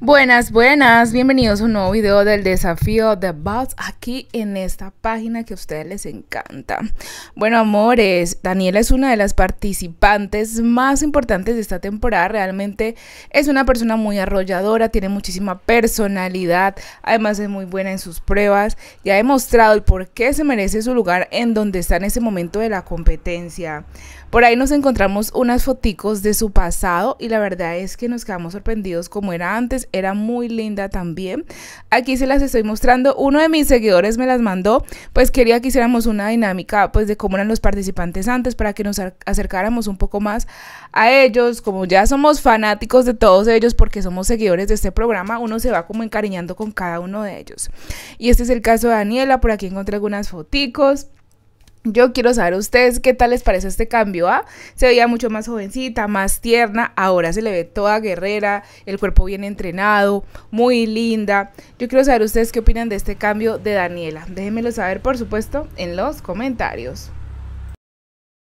Buenas, buenas, bienvenidos a un nuevo video del desafío de Buzz aquí en esta página que a ustedes les encanta. Bueno, amores, Daniela es una de las participantes más importantes de esta temporada. Realmente es una persona muy arrolladora, tiene muchísima personalidad, además es muy buena en sus pruebas y ha demostrado el por qué se merece su lugar en donde está en ese momento de la competencia. Por ahí nos encontramos unas foticos de su pasado y la verdad es que nos quedamos sorprendidos como era antes era muy linda también. Aquí se las estoy mostrando. Uno de mis seguidores me las mandó, pues quería que hiciéramos una dinámica pues de cómo eran los participantes antes para que nos acercáramos un poco más a ellos. Como ya somos fanáticos de todos ellos porque somos seguidores de este programa, uno se va como encariñando con cada uno de ellos. Y este es el caso de Daniela, por aquí encontré algunas foticos. Yo quiero saber a ustedes qué tal les parece este cambio, ¿ah? Se veía mucho más jovencita, más tierna, ahora se le ve toda guerrera, el cuerpo bien entrenado, muy linda. Yo quiero saber ustedes qué opinan de este cambio de Daniela. Déjenmelo saber, por supuesto, en los comentarios.